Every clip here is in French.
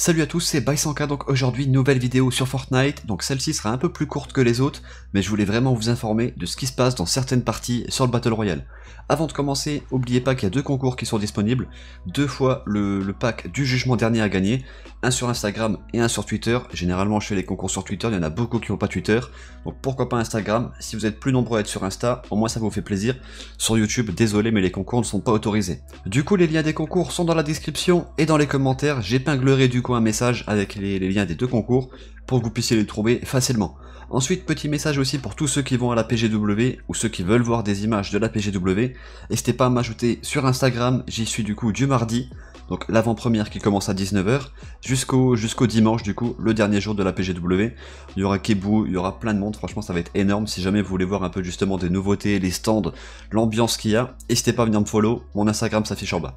Salut à tous, c'est BySanka donc aujourd'hui nouvelle vidéo sur Fortnite, donc celle-ci sera un peu plus courte que les autres, mais je voulais vraiment vous informer de ce qui se passe dans certaines parties sur le Battle Royale. Avant de commencer, n'oubliez pas qu'il y a deux concours qui sont disponibles, deux fois le, le, pack du jugement dernier à gagner, un sur Instagram et un sur Twitter, généralement je fais les concours sur Twitter, il y en a beaucoup qui n'ont pas Twitter, donc pourquoi pas Instagram, si vous êtes plus nombreux à être sur Insta, au moins ça vous fait plaisir, sur YouTube, désolé mais les concours ne sont pas autorisés. Du coup les liens des concours sont dans la description et dans les commentaires, j'épinglerai du coup un message avec les, liens des deux concours pour que vous puissiez les trouver facilement. Ensuite, petit message aussi pour tous ceux qui vont à la PGW ou ceux qui veulent voir des images de la PGW. N'hésitez pas à m'ajouter sur Instagram, j'y suis du coup du mardi, donc l'avant-première qui commence à 19h, jusqu'au jusqu'au dimanche du coup, le dernier jour de la PGW. Il y aura kebou, il y aura plein de monde, franchement ça va être énorme. Si jamais vous voulez voir un peu justement des nouveautés, les stands, l'ambiance qu'il y a, n'hésitez pas à venir me follow, mon Instagram s'affiche en bas.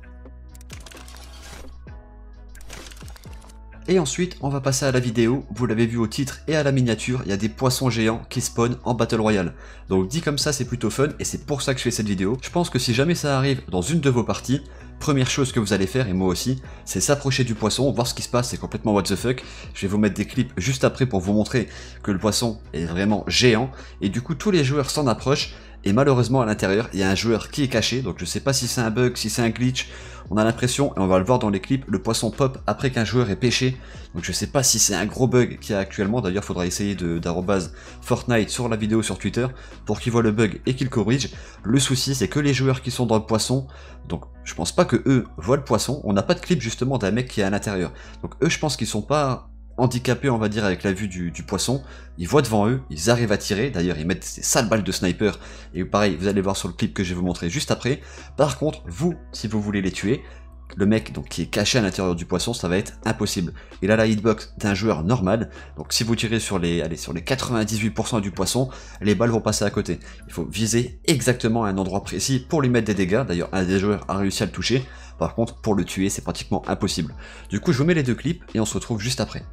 Et ensuite, on va passer à la vidéo. Vous l'avez vu au titre et à la miniature, il y a des poissons géants qui spawnent en Battle Royale. Donc dit comme ça, c'est plutôt fun et c'est pour ça que je fais cette vidéo. Je pense que si jamais ça arrive dans une de vos parties, première chose que vous allez faire, et moi aussi, c'est s'approcher du poisson, voir ce qui se passe, c'est complètement what the fuck. Je vais vous mettre des clips juste après pour vous montrer que le poisson est vraiment géant, et du coup tous les joueurs s'en approchent, et malheureusement à l'intérieur il y a un joueur qui est caché donc je sais pas si c'est un bug, si c'est un glitch on a l'impression, et on va le voir dans les clips, le poisson pop après qu'un joueur est pêché donc je sais pas si c'est un gros bug qu'il y a actuellement d'ailleurs faudra essayer d'arrobase Fortnite sur la vidéo sur Twitter pour qu'il voient le bug et qu'il corrige le souci c'est que les joueurs qui sont dans le poisson donc je pense pas que eux voient le poisson on n'a pas de clip justement d'un mec qui est à l'intérieur donc eux je pense qu'ils sont pas handicapé on va dire, avec la vue du, poisson. Ils voient devant eux, ils arrivent à tirer. D'ailleurs, ils mettent ces sales balles de sniper. Et pareil, vous allez voir sur le clip que je vais vous montrer juste après. Par contre, vous, si vous voulez les tuer, le mec donc, qui est caché à l'intérieur du poisson, ça va être impossible. Il a la hitbox d'un joueur normal, donc si vous tirez sur les, allez, sur les 98% du poisson, les balles vont passer à côté. Il faut viser exactement à un endroit précis pour lui mettre des dégâts, d'ailleurs un des joueurs a réussi à le toucher, par contre pour le tuer c'est pratiquement impossible. Du coup je vous mets les deux clips et on se retrouve juste après.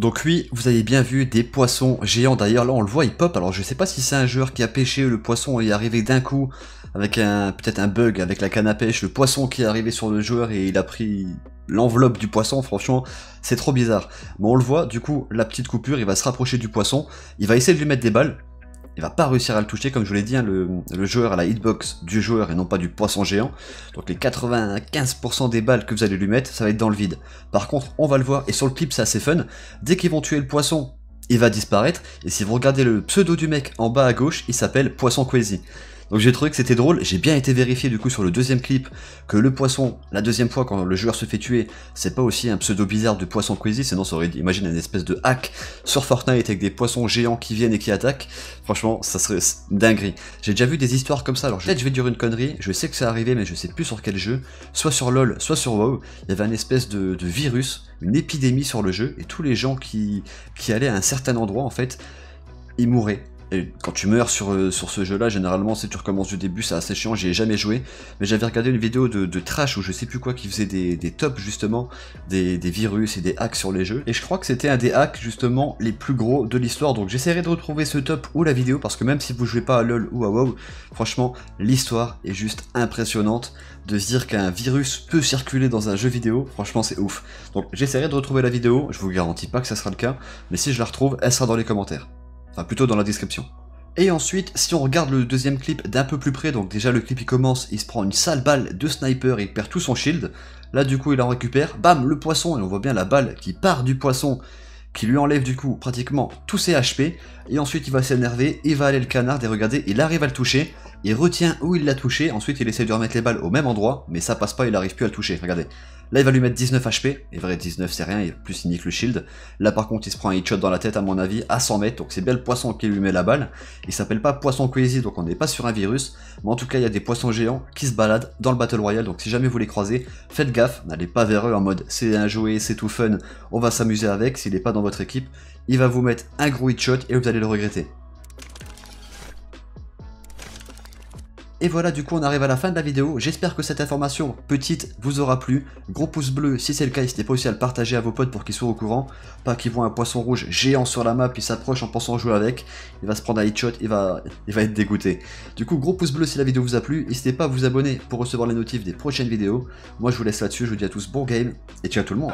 Donc oui, vous avez bien vu des poissons géants. D'ailleurs, là, on le voit, il pop. Alors, je sais pas si c'est un joueur qui a pêché le poisson et est arrivé d'un coup avec un peut-être un bug avec la canne à pêche. Le poisson qui est arrivé sur le joueur et il a pris l'enveloppe du poisson. Franchement, c'est trop bizarre. Mais on le voit, du coup, la petite coupure, il va se rapprocher du poisson. Il va essayer de lui mettre des balles il va pas réussir à le toucher. Comme je vous l'ai dit, hein, le, le, joueur à la hitbox du joueur et non pas du poisson géant. Donc les 95% des balles que vous allez lui mettre, ça va être dans le vide. Par contre, on va le voir, et sur le clip c'est assez fun, dès qu'ils vont tuer le poisson, il va disparaître, et si vous regardez le pseudo du mec en bas à gauche, il s'appelle Poisson Quasi. Donc j'ai trouvé que c'était drôle, j'ai bien été vérifié du coup sur le deuxième clip que le poisson, la deuxième fois quand le joueur se fait tuer, c'est pas aussi un pseudo bizarre de poisson crazy, sinon ça aurait imagine une espèce de hack sur Fortnite avec des poissons géants qui viennent et qui attaquent. Franchement, ça serait dinguerie. J'ai déjà vu des histoires comme ça, alors peut-être je vais dire une connerie, je sais que c'est arrivé mais je sais plus sur quel jeu, soit sur LoL, soit sur WoW, il y avait un espèce de, de virus, une épidémie sur le jeu et tous les gens qui, qui allaient à un certain endroit en fait, ils mouraient. Et quand tu meurs sur, euh, sur ce jeu-là, généralement, si tu recommences du début, c'est assez chiant, j'y ai jamais joué. Mais j'avais regardé une vidéo de, Trash ou je sais plus quoi qui faisait des, tops, justement, des, des, virus et des hacks sur les jeux. Et je crois que c'était un des hacks, justement, les plus gros de l'histoire. Donc j'essaierai de retrouver ce top ou la vidéo, parce que même si vous jouez pas à LoL ou à WoW, franchement, l'histoire est juste impressionnante de se dire qu'un virus peut circuler dans un jeu vidéo, franchement c'est ouf. Donc j'essaierai de retrouver la vidéo, je vous garantis pas que ça sera le cas, mais si je la retrouve, elle sera dans les commentaires plutôt dans la description. Et ensuite, si on regarde le deuxième clip d'un peu plus près, donc déjà le clip il commence, il se prend une sale balle de sniper, il perd tout son shield, là du coup il en récupère, bam, le poisson, et on voit bien la balle qui part du poisson, qui lui enlève du coup pratiquement tous ses HP, et ensuite il va s'énerver, il va aller le canard et regardez, il arrive à le toucher, il retient où il l'a touché, ensuite il essaie de remettre les balles au même endroit, mais ça passe pas, il arrive plus à le toucher, regardez. Là il va lui mettre 19 HP, et vrai 19 c'est rien, il plus il le shield. Là par contre il se prend un shot dans la tête à mon avis à 100 mètres, donc c'est bien le poisson qui lui met la balle. Il s'appelle pas poisson crazy, donc on n'est pas sur un virus, mais en tout cas il y a des poissons géants qui se baladent dans le Battle Royale, donc si jamais vous les croisez, faites gaffe, n'allez pas vers eux en mode c'est un jouet, c'est tout fun, on va s'amuser avec, s'il n'est pas dans votre équipe, il va vous mettre un gros headshot et vous allez le regretter. Et voilà, du coup, on arrive à la fin de la vidéo. J'espère que cette information petite vous aura plu. Gros pouce bleu si c'est le cas, n'hésitez pas aussi à le partager à vos potes pour qu'ils soient au courant. Pas qu'ils voient un poisson rouge géant sur la map, il s'approche en pensant jouer avec. Il va se prendre un headshot, il va, il va être dégoûté. Du coup, gros pouce bleu si la vidéo vous a plu. N'hésitez pas à vous abonner pour recevoir les notifs des prochaines vidéos. Moi, je vous laisse là-dessus. Je vous dis à tous bon game et ciao tout le monde.